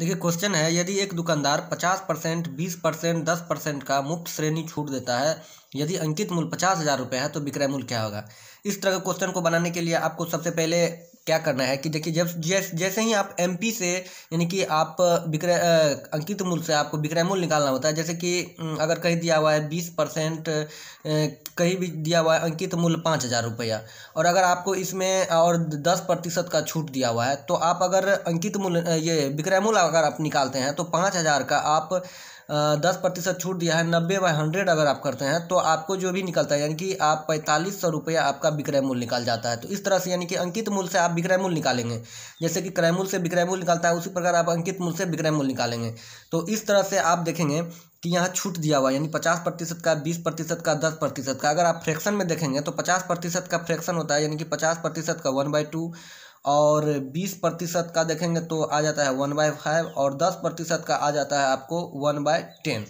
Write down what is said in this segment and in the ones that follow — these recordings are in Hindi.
देखिए क्वेश्चन है यदि एक दुकानदार पचास परसेंट बीस परसेंट दस परसेंट का मुफ्त श्रेणी छूट देता है यदि अंकित मूल्य पचास हज़ार रुपये है तो विक्रय मूल्य क्या होगा इस तरह के क्वेश्चन को बनाने के लिए आपको सबसे पहले क्या करना है कि देखिए जब जैस, जैसे ही आप एम से यानी कि आप विक्रय अंकित मूल्य से आपको विक्रय मूल्य निकालना होता है जैसे कि अगर कहीं दिया हुआ है बीस परसेंट कहीं भी दिया हुआ है अंकित मूल्य पाँच हज़ार रुपया और अगर आपको इसमें और दस प्रतिशत का छूट दिया हुआ है तो आप अगर अंकित मूल्य ये विक्रय मूल्य अगर आप निकालते हैं तो पाँच हज़ार का आप दस प्रतिशत छूट दिया है नब्बे बाई हंड्रेड अगर आप करते हैं तो आपको जो भी निकलता है यानी कि आप पैंतालीस सौ रुपया आपका विक्रय मूल्य निकाल जाता है तो इस तरह से यानी कि अंकित मूल्य से आप विक्रय मूल्य निकालेंगे जैसे कि क्रय मूल्य से विक्रय मूल्य निकालता है उसी प्रकार आप अंकित मूल्य से विक्रय मूल्य निकालेंगे तो इस तरह से आप देखेंगे कि यहाँ छूट दिया हुआ यानी पचास प्रतिशत का बीस प्रतिशत का दस प्रतिशत का अगर आप फ्रैक्शन में देखेंगे तो पचास प्रतिशत का फ्रैक्शन होता है यानी कि पचास प्रतिशत का वन बाई टू और बीस प्रतिशत का देखेंगे तो आ जाता है वन बाय फाइव और दस प्रतिशत का आ जाता है आपको वन बाय टेन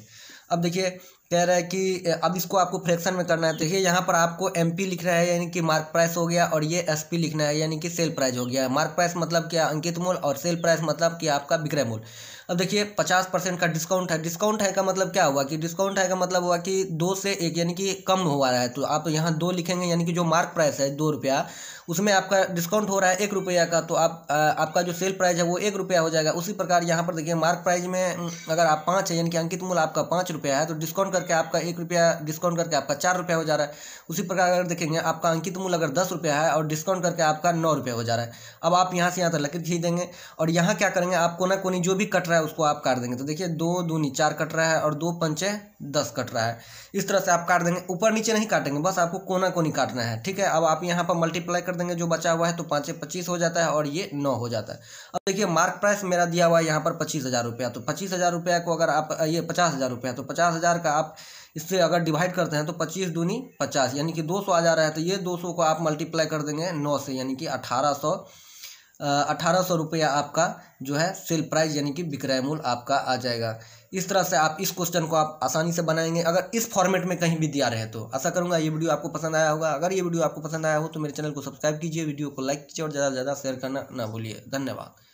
अब देखिए कह रहा है कि अब इसको आपको फ्रैक्शन में करना है तो देखिए यहाँ पर आपको एम पी लिख रहा है यानी कि मार्क प्राइस हो गया और ये एस पी लिखना है यानी कि सेल प्राइस हो गया मार्क प्राइस मतलब क्या अंकित मूल्य और सेल प्राइस मतलब कि आपका विक्रय मूल अब देखिए पचास परसेंट का डिस्काउंट है डिस्काउंट है का मतलब क्या हुआ कि डिस्काउंट है का मतलब हुआ कि दो से एक यानी कि कम हुआ रहा है तो आप यहाँ दो लिखेंगे यानी कि जो मार्क प्राइस है दो रुपया उसमें आपका डिस्काउंट हो रहा है एक रुपया का तो आप आपका जो सेल प्राइस है वो एक रुपया हो जाएगा उसी प्रकार यहाँ पर देखिए मार्क प्राइस में अगर आप पाँच है यानी कि अंकित मूल आपका पाँच रुपया है तो डिस्काउंट करके आपका एक रुपया डिस्काउंट करके आपका चार रुपया हो जा रहा है उसी प्रकार अगर देखेंगे आपका अंकित मूल अगर दस रुपया है और डिस्काउंट करके आपका नौ रुपया हो जा रहा है अब आप यहाँ से यहाँ तक खींच देंगे और यहाँ क्या करेंगे आप कोना कोनी जो भी कट रहा है उसको आप काट देंगे तो देखिए दो दूनी चार कट रहा है और दो पंचे दस कट रहा है इस तरह से आप काट देंगे ऊपर नीचे नहीं काटेंगे बस आपको कोना कोनी काटना है ठीक है अब आप यहाँ पर मल्टीप्लाई कर देंगे जो बचा हुआ है तो पाँचे पच्चीस हो जाता है और ये नौ हो जाता है अब देखिए मार्क प्राइस मेरा दिया हुआ है यहाँ पर पच्चीस हज़ार रुपया तो पच्चीस हज़ार रुपया को अगर आप ये पचास हज़ार रुपया तो पचास हज़ार का आप इससे अगर डिवाइड करते हैं तो पच्चीस दूनी पचास यानी कि दो सौ आ जा रहा है तो ये दो सौ को आप मल्टीप्लाई कर देंगे नौ से यानी कि अठारह सौ अठारह सौ रुपया आपका जो है सेल प्राइस यानी कि विक्रय मूल आपका आ जाएगा इस तरह से आप इस क्वेश्चन को आप आसानी से बनाएंगे अगर इस फॉर्मेट में कहीं भी दिया रहे तो आशा करूंगा ये वीडियो आपको पसंद आया होगा अगर ये वीडियो आपको पसंद आया हो तो मेरे चैनल को सब्सक्राइब कीजिए वीडियो को लाइक कीजिए और ज़्यादा से ज़्यादा शेयर करना ना भूलिए धन्यवाद